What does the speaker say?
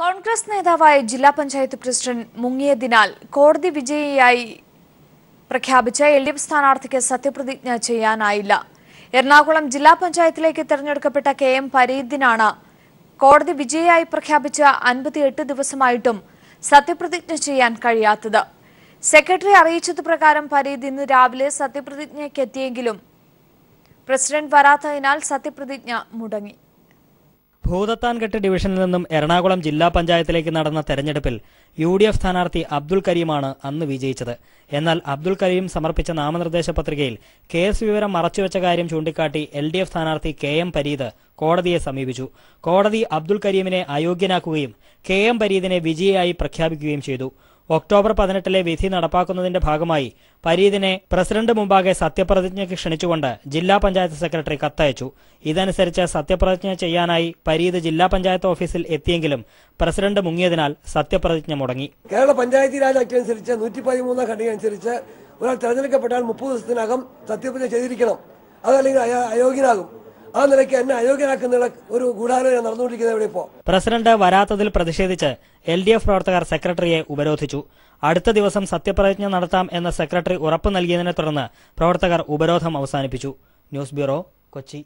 കോൺഗ്രസ് നേതാവായ ജില്ലാ പഞ്ചായത്ത് പ്രസിഡന്റ് മുങ്ങിയതിനാൽ കോടതി വിജയിയായി പ്രഖ്യാപിച്ച എൽ ഡി എഫ് സ്ഥാനാർത്ഥിക്ക് സത്യപ്രതിജ്ഞ ചെയ്യാനായില്ല എറണാകുളം ജില്ലാ പഞ്ചായത്തിലേക്ക് തെരഞ്ഞെടുക്കപ്പെട്ട കെ എം പരീദിനാണ് കോടതി വിജയിയായി പ്രഖ്യാപിച്ച അൻപത്തിയെട്ട് ദിവസമായിട്ടും സത്യപ്രതിജ്ഞ ചെയ്യാൻ കഴിയാത്തത് സെക്രട്ടറി അറിയിച്ചത് പ്രകാരം പരീദ് ഇന്ന് രാവിലെ സത്യപ്രതിജ്ഞയ്ക്കെത്തിയെങ്കിലും പ്രസിഡന്റ് വരാത്തതിനാൽ സത്യപ്രതിജ്ഞ മുടങ്ങി ഭൂതത്താൻകെട്ട് ഡിവിഷനിൽ നിന്നും എറണാകുളം ജില്ലാ പഞ്ചായത്തിലേക്ക് നടന്ന തെരഞ്ഞെടുപ്പിൽ യു ഡി എഫ് സ്ഥാനാർത്ഥി അബ്ദുൾ കരീമാണ് അന്ന് വിജയിച്ചത് എന്നാൽ അബ്ദുൾ കരീം സമർപ്പിച്ച നാമനിർദ്ദേശ പത്രികയിൽ കേസ് വിവരം മറച്ചുവെച്ച കാര്യം ചൂണ്ടിക്കാട്ടി എൽ ഡി എഫ് സ്ഥാനാർത്ഥി കെ എം പരീത് കോടതിയെ സമീപിച്ചു കോടതി അബ്ദുൾ കരീമിനെ അയോഗ്യനാക്കുകയും കെ എം പരീദിനെ വിജയിയായി പ്രഖ്യാപിക്കുകയും ചെയ്തു ഒക്ടോബർ പതിനെട്ടിലെ വിധി നടപ്പാക്കുന്നതിന്റെ ഭാഗമായി പരീദിനെ പ്രസിഡന്റ് മുമ്പാകെ സത്യപ്രതിജ്ഞയ്ക്ക് ക്ഷണിച്ചുകൊണ്ട് ജില്ലാ പഞ്ചായത്ത് സെക്രട്ടറി കത്തയച്ചു ഇതനുസരിച്ച് സത്യപ്രതിജ്ഞ ചെയ്യാനായി പരീദ് ജില്ലാ പഞ്ചായത്ത് ഓഫീസിൽ എത്തിയെങ്കിലും പ്രസിഡന്റ് മുങ്ങിയതിനാൽ സത്യപ്രതിജ്ഞ മുടങ്ങി കേരള പഞ്ചായത്തി രാജ് ആക്ട് അനുസരിച്ച് നൂറ്റി പതിമൂന്നാം ഖണ്ഡിക അനുസരിച്ച് ഒരാൾ തെരഞ്ഞെടുക്കപ്പെട്ടാൽ മുപ്പത് ദിവസത്തിനകം സത്യപ്രതിജ്ഞ ചെയ്തിരിക്കണം അതല്ലെങ്കിൽ അയോഗ്യനാകും ആ നിലയ്ക്ക് എന്നെ അയോഗ്യനാക്കുന്ന ഒരു ഗൂഢാലോചന നടന്നുകൊണ്ടിരിക്കുന്നത് ഇവിടെ ഇപ്പോൾ പ്രസിഡന്റ് വരാത്തതിൽ പ്രതിഷേധിച്ച് എൽ ഡി എഫ് പ്രവർത്തകർ സെക്രട്ടറിയെ ഉപരോധിച്ചു അടുത്ത ദിവസം സത്യപ്രതിജ്ഞ നടത്താം എന്ന സെക്രട്ടറി ഉറപ്പ് നൽകിയതിനെ തുടർന്ന് പ്രവർത്തകർ ഉപരോധം അവസാനിപ്പിച്ചു ന്യൂസ് ബ്യൂറോ കൊച്ചി